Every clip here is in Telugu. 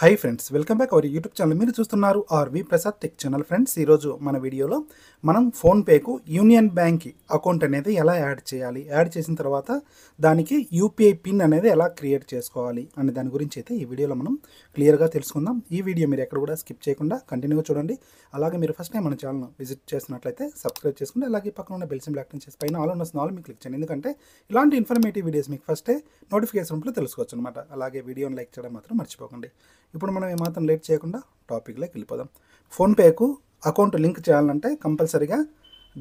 high friends welcome back our YouTube channel మీరు చూస్తున్నారు RV Prasad tech channel friends ఈరోజు మన వీడియోలో మనం ఫోన్పేకు యూనియన్ బ్యాంక్ అకౌంట్ అనేది ఎలా యాడ్ చేయాలి యాడ్ చేసిన తర్వాత దానికి యూపీఐ పిన్ అనేది ఎలా క్రియేట్ చేసుకోవాలి అనే దాని గురించి అయితే ఈ వీడియోలో మనం క్లియర్గా తెలుసుకుందాం ఈ వీడియో మీరు ఎక్కడ కూడా స్కిప్ చేయకుండా కంటిన్యూగా చూడండి అలాగే మీరు ఫస్ట్ టైం మన ఛానల్ విజిట్ చేసినట్లయితే సబ్స్క్రైబ్ చేసుకుంటే అలాగే పక్కన ఉన్న బెల్సిన్ బ్లాక్ చేసి పైన ఆల్ ఉన్న స్నాల్ మీకు క్లిక్ చేయండి ఎందుకంటే ఇలాంటి ఇన్ఫర్మేటివ్ వీడియోస్ మీకు ఫస్టే నోటిఫికేషన్ తెలుసుకోవచ్చు అనమాట అలాగే వీడియోని లైక్ చేయడం మాత్రం మర్చిపోకండి ఇప్పుడు మనం ఏమాత్రం లేట్ చేయకుండా టాపిక్లోకి వెళ్ళిపోదాం ఫోన్పేకు అకౌంట్ లింక్ చేయాలంటే కంపల్సరీగా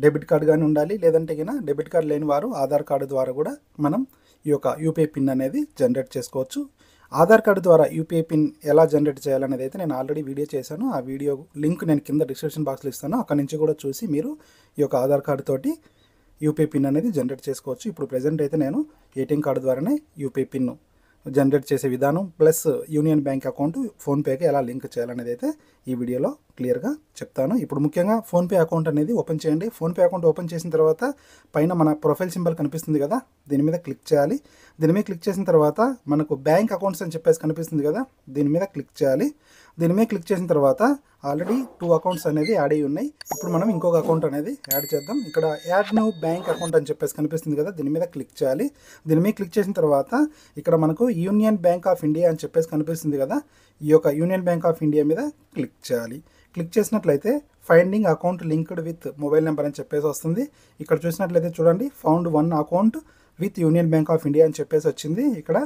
డెబిట్ కార్డు కానీ ఉండాలి లేదంటే కన్నా డెబిట్ కార్డు లేని వారు ఆధార్ కార్డు ద్వారా కూడా మనం ఈ యొక్క యూపీఐ పిన్ అనేది జనరేట్ చేసుకోవచ్చు ఆధార్ కార్డు ద్వారా యూపీఐ పిన్ ఎలా జనరేట్ చేయాలనేది అయితే నేను ఆల్రెడీ వీడియో చేశాను ఆ వీడియో లింక్ నేను కింద డిస్క్రిప్షన్ బాక్స్లో ఇస్తాను అక్కడ నుంచి కూడా చూసి మీరు ఈ యొక్క ఆధార్ కార్డు తోటి యూపీఐ పిన్ అనేది జనరేట్ చేసుకోవచ్చు ఇప్పుడు ప్రజెంట్ అయితే నేను ఏటీఎం కార్డు ద్వారానే యూపీఐ పిన్ను జనరేట్ చేసే విధానం ప్లస్ యూనియన్ బ్యాంక్ అకౌంట్ ఫోన్పేకి ఎలా లింక్ చేయాలనేది అయితే ఈ వీడియోలో క్లియర్గా చెప్తాను ఇప్పుడు ముఖ్యంగా ఫోన్పే అకౌంట్ అనేది ఓపెన్ చేయండి ఫోన్పే అకౌంట్ ఓపెన్ చేసిన తర్వాత పైన మన ప్రొఫైల్ సింబల్ కనిపిస్తుంది కదా దీని మీద క్లిక్ చేయాలి దీని మీద క్లిక్ చేసిన తర్వాత మనకు బ్యాంక్ అకౌంట్స్ అని చెప్పేసి కనిపిస్తుంది కదా దీని మీద క్లిక్ చేయాలి దీని మీద క్లిక్ చేసిన తర్వాత ఆల్రెడీ టూ అకౌంట్స్ అనేది యాడ్ అయ్యి ఉన్నాయి ఇప్పుడు మనం ఇంకొక అకౌంట్ అనేది యాడ్ చేద్దాం ఇక్కడ యాడ్ న్యూ బ్యాంక్ అకౌంట్ అని చెప్పేసి కనిపిస్తుంది కదా దీని మీద క్లిక్ చేయాలి దీని మీద క్లిక్ చేసిన తర్వాత ఇక్కడ మనకు యూనియన్ బ్యాంక్ ఆఫ్ ఇండియా అని చెప్పేసి కనిపిస్తుంది కదా ఈ యొక్క యూనియన్ బ్యాంక్ ఆఫ్ ఇండియా మీద క్లిక్ చేయాలి క్లిక్ చేసినట్లయితే finding account linked with mobile number అని చెప్పేసి వస్తుంది ఇక్కడ చూసినట్లయితే చూడండి found one account with Union Bank of India అని చెప్పేసి వచ్చింది ఇక్కడ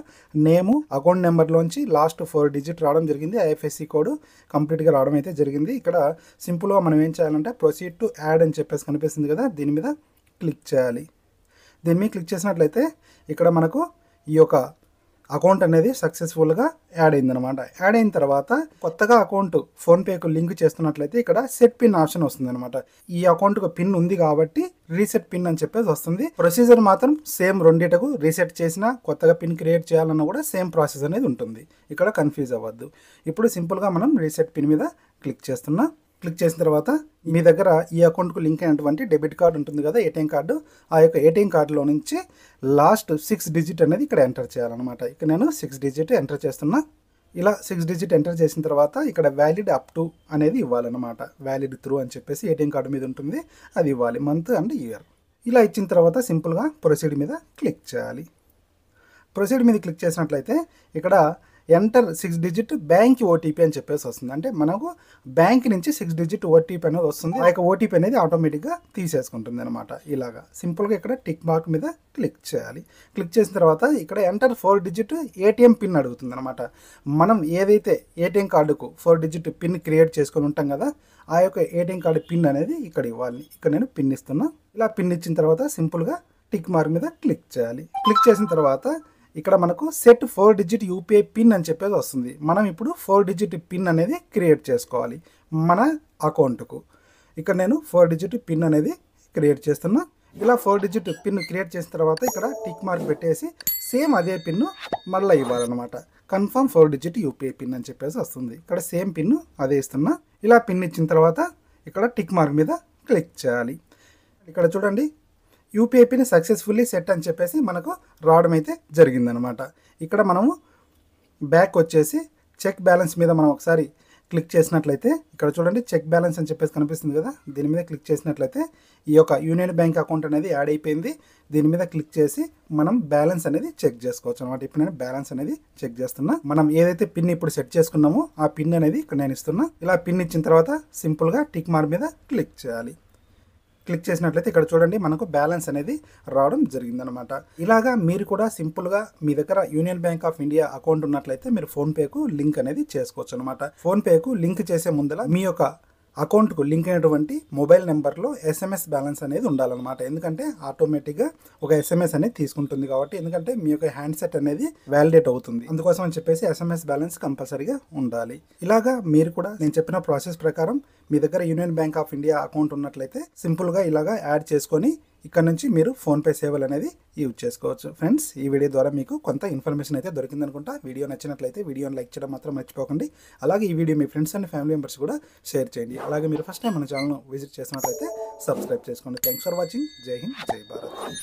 నేము అకౌంట్ నెంబర్లోంచి లాస్ట్ ఫోర్ డిజిట్ రావడం జరిగింది ఐఎఫ్ఎస్సి కోడ్ కంప్లీట్గా రావడం అయితే జరిగింది ఇక్కడ సింపుల్గా మనం ఏం చేయాలంటే ప్రొసీడ్ టు యాడ్ అని చెప్పేసి కనిపిస్తుంది కదా దీని మీద క్లిక్ చేయాలి దీని మీద క్లిక్ చేసినట్లయితే ఇక్కడ మనకు ఈ యొక్క అకౌంట్ అనేది సక్సెస్ఫుల్గా యాడ్ అయింది అనమాట యాడ్ అయిన తర్వాత కొత్తగా అకౌంట్ ఫోన్పేకు లింక్ చేస్తున్నట్లయితే ఇక్కడ సెట్ పిన్ ఆప్షన్ వస్తుంది అనమాట ఈ అకౌంట్కు పిన్ ఉంది కాబట్టి రీసెట్ పిన్ అని చెప్పేసి వస్తుంది ప్రొసీజర్ మాత్రం సేమ్ రెండిటకు రీసెట్ చేసినా కొత్తగా పిన్ క్రియేట్ చేయాలన్నా కూడా సేమ్ ప్రాసెస్ అనేది ఉంటుంది ఇక్కడ కన్ఫ్యూజ్ అవ్వద్దు ఇప్పుడు సింపుల్గా మనం రీసెట్ పిన్ మీద క్లిక్ చేస్తున్నా క్లిక్ చేసిన తర్వాత మీ దగ్గర ఈ అకౌంట్కు లింక్ అయినటువంటి డెబిట్ కార్డు ఉంటుంది కదా ఏటీఎం కార్డు ఆ యొక్క ఏటీఎం కార్డులో నుంచి లాస్ట్ సిక్స్ డిజిట్ అనేది ఇక్కడ ఎంటర్ చేయాలన్నమాట ఇక్కడ నేను సిక్స్ డిజిట్ ఎంటర్ చేస్తున్నా ఇలా సిక్స్ డిజిట్ ఎంటర్ చేసిన తర్వాత ఇక్కడ వ్యాలిడ్ అప్ టు అనేది ఇవ్వాలన్నమాట వ్యాలిడ్ త్రూ అని చెప్పేసి ఏటీఎం కార్డు మీద ఉంటుంది అది ఇవ్వాలి మంత్ అండ్ ఇయర్ ఇలా ఇచ్చిన తర్వాత సింపుల్గా ప్రొసీడ్ మీద క్లిక్ చేయాలి ప్రొసీడ్ మీద క్లిక్ చేసినట్లయితే ఇక్కడ enter six digit bank OTP అని చెప్పేసి వస్తుంది అంటే మనకు బ్యాంక్ నుంచి సిక్స్ డిజిట్ ఓటీపీ అనేది వస్తుంది ఆ యొక్క ఓటీపీ అనేది ఆటోమేటిక్గా తీసేసుకుంటుంది అనమాట ఇలాగా సింపుల్గా ఇక్కడ టిక్ మార్క్ మీద క్లిక్ చేయాలి క్లిక్ చేసిన తర్వాత ఇక్కడ enter four digit ATM pin అడుగుతుంది అనమాట మనం ఏదైతే ఏటీఎం కార్డుకు ఫోర్ డిజిట్ పిన్ క్రియేట్ చేసుకొని ఉంటాం కదా ఆ యొక్క ఏటీఎం కార్డు పిన్ అనేది ఇక్కడ ఇవ్వాలి ఇక్కడ నేను పిన్ ఇస్తున్నా ఇలా పిన్ ఇచ్చిన తర్వాత సింపుల్గా టిక్ మార్క్ మీద క్లిక్ చేయాలి క్లిక్ చేసిన తర్వాత ఇక్కడ మనకు set four digit UPI pin అని చెప్పేసి వస్తుంది మనం ఇప్పుడు ఫోర్ డిజిట్ పిన్ అనేది క్రియేట్ చేసుకోవాలి మన అకౌంట్కు ఇక్కడ నేను ఫోర్ డిజిట్ పిన్ అనేది క్రియేట్ చేస్తున్నా ఇలా ఫోర్ డిజిట్ పిన్ క్రియేట్ చేసిన తర్వాత ఇక్కడ టిక్ మార్క్ పెట్టేసి సేమ్ అదే పిన్ను మళ్ళీ ఇవ్వాలన్నమాట confirm four digit UPI pin అని చెప్పేసి వస్తుంది ఇక్కడ సేమ్ పిన్ అదే ఇస్తున్నా ఇలా పిన్ ఇచ్చిన తర్వాత ఇక్కడ టిక్ మార్క్ మీద క్లిక్ చేయాలి ఇక్కడ చూడండి యూపీఐ పిన్ సక్సెస్ఫుల్లీ సెట్ అని చెప్పేసి మనకు రావడం అయితే జరిగిందనమాట ఇక్కడ మనము బ్యాక్ వచ్చేసి చెక్ బ్యాలెన్స్ మీద మనం ఒకసారి క్లిక్ చేసినట్లయితే ఇక్కడ చూడండి చెక్ బ్యాలెన్స్ అని చెప్పేసి కనిపిస్తుంది కదా దీని మీద క్లిక్ చేసినట్లయితే ఈ యొక్క యూనియన్ బ్యాంక్ అకౌంట్ అనేది యాడ్ అయిపోయింది దీని మీద క్లిక్ చేసి మనం బ్యాలెన్స్ అనేది చెక్ చేసుకోవచ్చు అనమాట ఇప్పుడు నేను బ్యాలెన్స్ అనేది చెక్ చేస్తున్నా మనం ఏదైతే పిన్ ఇప్పుడు సెట్ చేసుకున్నామో ఆ పిన్ అనేది ఇక్కడ నేను ఇస్తున్నా ఇలా పిన్ ఇచ్చిన తర్వాత సింపుల్గా టిక్ మార్క్ మీద క్లిక్ చేయాలి క్లిక్ చేసినట్లయితే ఇక్కడ చూడండి మనకు బ్యాలెన్స్ అనేది రావడం జరిగిందనమాట ఇలాగా మీరు కూడా సింపుల్గా మీ దగ్గర Union Bank of India account ఉన్నట్లయితే మీరు ఫోన్పేకు లింక్ అనేది చేసుకోవచ్చు అనమాట ఫోన్పేకు లింక్ చేసే ముందర మీ యొక్క అకౌంట్కు లింక్ అయినటువంటి మొబైల్ నెంబర్లో ఎస్ఎంఎస్ బ్యాలెన్స్ అనేది ఉండాలన్నమాట ఎందుకంటే ఆటోమేటిక్గా ఒక ఎస్ఎంఎస్ అనేది తీసుకుంటుంది కాబట్టి ఎందుకంటే మీ యొక్క హ్యాండ్సెట్ అనేది వ్యాలిడేట్ అవుతుంది అందుకోసం అని చెప్పేసి ఎస్ఎంఎస్ బ్యాలెన్స్ కంపల్సరీగా ఉండాలి ఇలాగా మీరు కూడా నేను చెప్పిన ప్రాసెస్ ప్రకారం మీ దగ్గర Union Bank of India account ఉన్నట్లయితే సింపుల్గా ఇలాగా యాడ్ చేసుకొని ఇక్కడ నుంచి మీరు ఫోన్పే సేవలు అనేది యూజ్ చేసుకోవచ్చు ఫ్రెండ్స్ ఈ వీడియో ద్వారా మీకు కొంత ఇన్ఫర్మేషన్ అయితే దొరికింది అనుకుంటా వీడియో నచ్చినట్లయితే వీడియోని లైక్ చేయడం మాత్రం మర్చిపోకండి అలాగే ఈ వీడియో మీ ఫ్రెండ్స్ అండ్ ఫ్యామిలీ మెంబర్స్ కూడా షేర్ చేయండి అలాగే మీరు ఫస్ట్ టైం మన ఛానల్ను విజిట్ చేసినట్లయితే సబ్స్క్రైబ్ చేసుకోండి థ్యాంక్స్ ఫర్ వాచింగ్ జై హింద్ జై భారత్